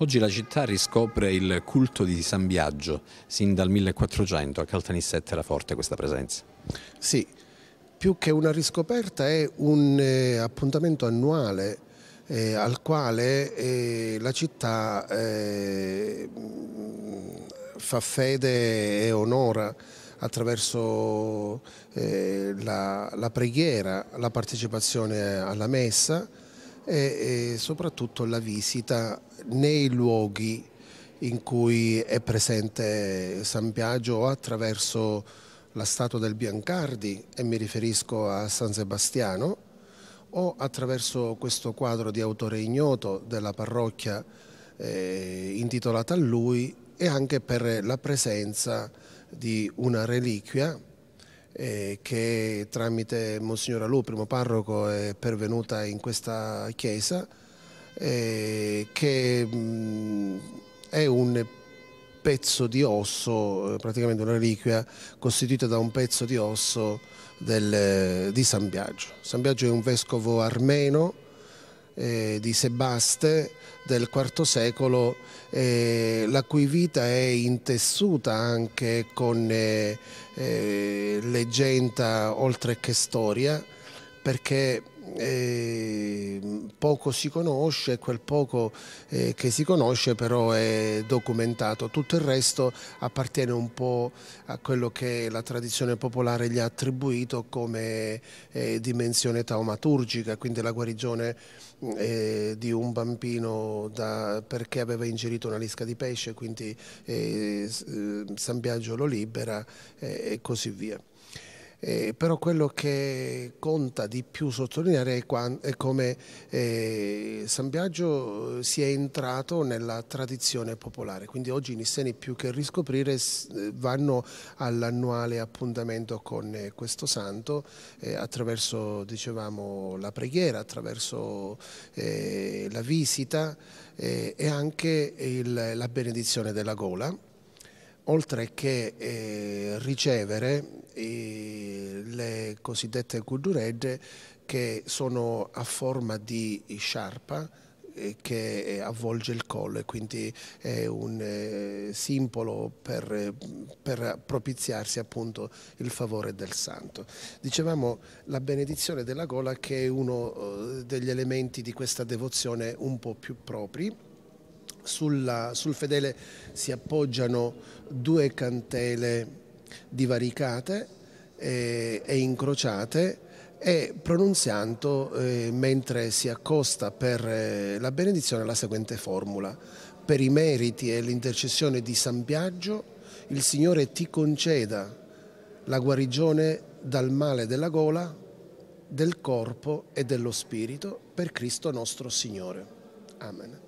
Oggi la città riscopre il culto di San Biagio, sin dal 1400 a Caltanissette era forte questa presenza. Sì, più che una riscoperta è un eh, appuntamento annuale eh, al quale eh, la città eh, fa fede e onora attraverso eh, la, la preghiera, la partecipazione alla messa, e, e soprattutto la visita nei luoghi in cui è presente San Biagio attraverso la statua del Biancardi e mi riferisco a San Sebastiano o attraverso questo quadro di autore ignoto della parrocchia eh, intitolata a lui e anche per la presenza di una reliquia eh, che tramite Monsignor Alù, primo parroco, è pervenuta in questa chiesa, eh, che mh, mm, è un pezzo di osso, eh, praticamente una reliquia costituita da un pezzo di osso del, di San Biagio. San Biagio è un vescovo armeno, eh, di Sebaste del IV secolo, eh, la cui vita è intessuta anche con eh, eh leggenda oltre che storia, perché Ehm, poco si conosce, quel poco eh, che si conosce però è documentato, tutto il resto appartiene un po' a quello che la tradizione popolare gli ha attribuito come eh, dimensione taumaturgica, quindi la guarigione eh, di un bambino da, perché aveva ingerito una lisca di pesce, quindi eh, eh, San Biagio lo libera e così via. Eh, però quello che conta di più sottolineare è, quando, è come eh, San Biagio eh, sia entrato nella tradizione popolare, quindi oggi i nisseni più che riscoprire eh, vanno all'annuale appuntamento con eh, questo santo eh, attraverso dicevamo, la preghiera, attraverso la visita e anche il, la benedizione della gola, oltre che ricevere le cosiddette culduregge che sono a forma di sciarpa eh, che eh, avvolge il collo e quindi è un eh, simbolo per, per propiziarsi appunto il favore del santo. Dicevamo la benedizione della gola che è uno degli elementi di questa devozione un po' più propri. Sulla, sul fedele si appoggiano due cantele divaricate e, e incrociate e pronunziando eh, mentre si accosta per eh, la benedizione la seguente formula. Per i meriti e l'intercessione di San Biagio, il Signore ti conceda la guarigione dal male della gola, del corpo e dello spirito, per Cristo nostro Signore. Amen.